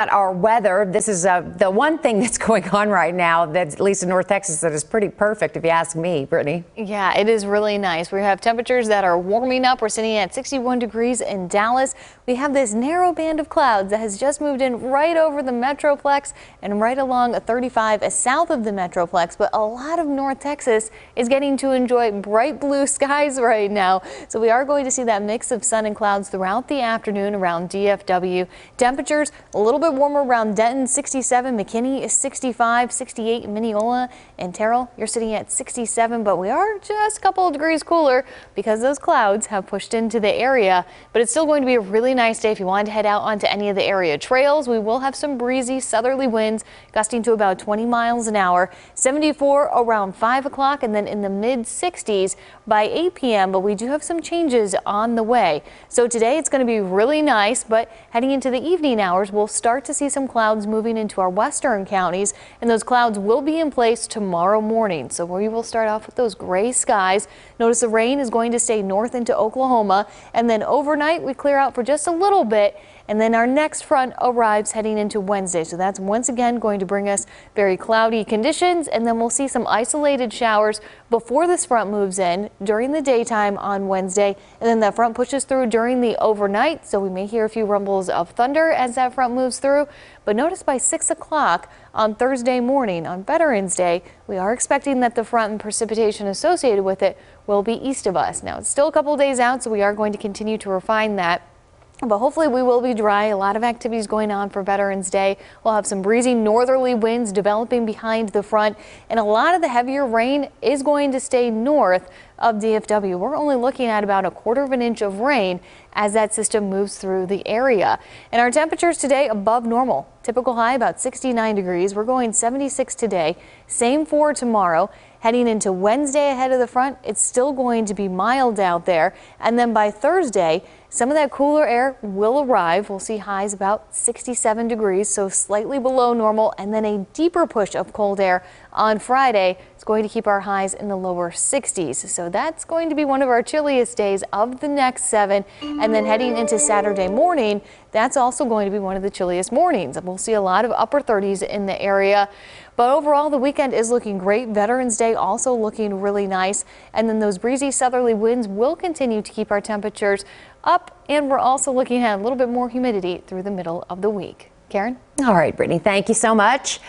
At our weather, this is uh, the one thing that's going on right now, at least in North Texas, that is pretty perfect, if you ask me, Brittany. Yeah, it is really nice. We have temperatures that are warming up. We're sitting at 61 degrees in Dallas. We have this narrow band of clouds that has just moved in right over the Metroplex and right along 35 south of the Metroplex. But a lot of North Texas is getting to enjoy bright blue skies right now. So we are going to see that mix of sun and clouds throughout the afternoon around DFW. Temperatures a little bit warmer around Denton, 67. McKinney is 65, 68 Mineola and Terrell. You're sitting at 67, but we are just a couple of degrees cooler because those clouds have pushed into the area. But it's still going to be a really nice day if you wanted to head out onto any of the area trails. We will have some breezy southerly winds gusting to about 20 miles an hour, 74 around 5 o'clock, and then in the mid 60s by 8 p.m. But we do have some changes on the way. So today it's going to be really nice, but heading into the evening hours, we'll start start to see some clouds moving into our western counties, and those clouds will be in place tomorrow morning. So we will start off with those gray skies. Notice the rain is going to stay north into Oklahoma, and then overnight we clear out for just a little bit, and then our next front arrives heading into Wednesday. So that's once again going to bring us very cloudy conditions. And then we'll see some isolated showers before this front moves in during the daytime on Wednesday. And then that front pushes through during the overnight. So we may hear a few rumbles of thunder as that front moves through. But notice by 6 o'clock on Thursday morning, on Veterans Day, we are expecting that the front and precipitation associated with it will be east of us. Now, it's still a couple days out, so we are going to continue to refine that. But hopefully we will be dry. A lot of activities going on for Veterans Day. We'll have some breezy northerly winds developing behind the front and a lot of the heavier rain is going to stay north of DFW. We're only looking at about a quarter of an inch of rain as that system moves through the area. And our temperatures today above normal. Typical high about 69 degrees. We're going 76 today. Same for tomorrow. Heading into Wednesday ahead of the front, it's still going to be mild out there. And then by Thursday, some of that cooler air will arrive. We'll see highs about 67 degrees, so slightly below normal, and then a deeper push of cold air on Friday. It's going to keep our highs in the lower 60s, so that's going to be one of our chilliest days of the next seven. And then heading into Saturday morning, that's also going to be one of the chilliest mornings. We'll see a lot of upper 30s in the area. But overall, the weekend is looking great. Veterans Day also looking really nice. And then those breezy southerly winds will continue to keep our temperatures up, and we're also looking at a little bit more humidity through the middle of the week. Karen? All right, Brittany, thank you so much.